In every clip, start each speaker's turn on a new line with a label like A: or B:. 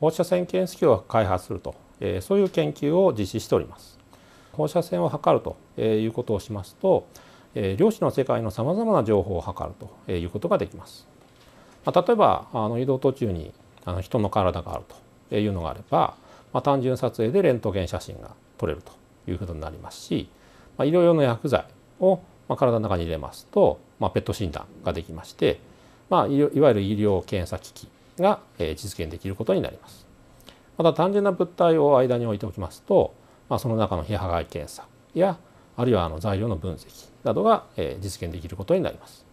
A: 放射線検出器を開発す
B: ると、えそういう研究を実施しております放射線を測るということをしますとえ量子の世界のさまざまな情報を測るということができます。まあ、例えばあの移動途中にあの人の体があるというのがあれば、まあ、単純撮影でレントゲン写真が撮れるということになりますし、まあ、医療用の薬剤を、まあ、体の中に入れますと、まあ、ペット診断ができまして、まあ、いわゆる医療検査機器が実現できることになります。また単純な物体を間に置いておきますと、まあ、その中の非破壊検査やあるいはあの材料の分析などが実現できることになります。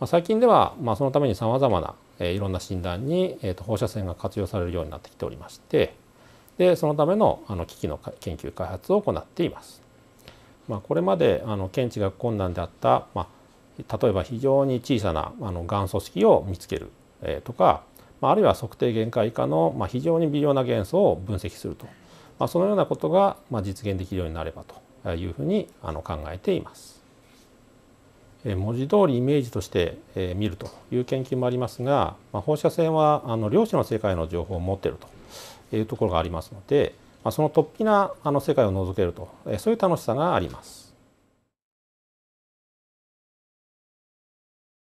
B: まあ、最近では、まあ、そのためにさまざまないろんな診断に放射線が活用されるようになってきておりましてでそのためのあの機器の研究開発を行っています。まあ、これまであの検知が困難であった、まあ、例えば非常に小さなあのがん組織を見つける、えとかまあるいは測定限界以下のま非常に微量な元素を分析すると、まあ、そのようなことがま実現できるようになればというふうに考えています。文字通りイメージとして見るという研究もありますが、まあ、放射線はあの量子の世界の情報を持っているというところがありますの
A: で、まあ、その突飛なあの世界を覗けるとそういう楽しさがあります。